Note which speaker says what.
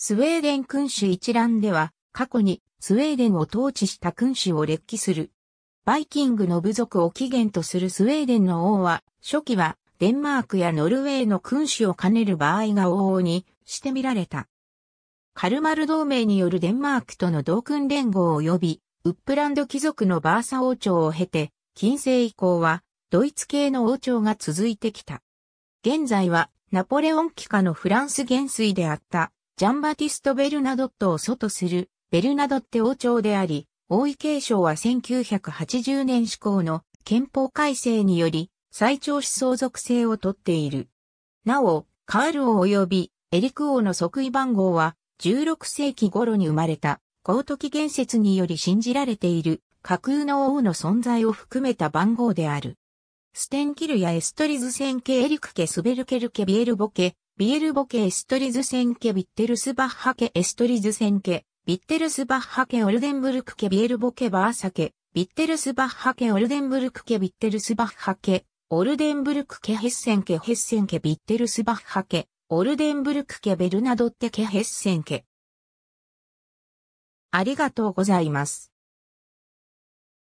Speaker 1: スウェーデン君主一覧では、過去にスウェーデンを統治した君主を列記する。バイキングの部族を起源とするスウェーデンの王は、初期はデンマークやノルウェーの君主を兼ねる場合が往々にしてみられた。カルマル同盟によるデンマークとの同君連合及び、ウップランド貴族のバーサ王朝を経て、近世以降は、ドイツ系の王朝が続いてきた。現在は、ナポレオン期下のフランス元帥であった、ジャンバティスト・ベルナドットを祖とするベルナドッテ王朝であり、王位継承は1980年施行の憲法改正により最長子相続性をとっている。なお、カール王及びエリク王の即位番号は16世紀頃に生まれた、高時言説により信じられている架空の王の存在を含めた番号である。ステンキルやエストリズ戦系エリクケスベルケルケビエルボケ、ビエルボケエストリズセンケビッテルスバッハケエストリズセンケ、ビッテルスバッハケオルデンブルクケビエルボケバーサケ、ビッテルスバッハケオルデンブルクケビッテルスバッハケ、オルデンブルクケヘッセンケヘッセンケビッテルスバッハケ、オルデンブルクケベルナドッテケヘッセンケ。ありがとうございます。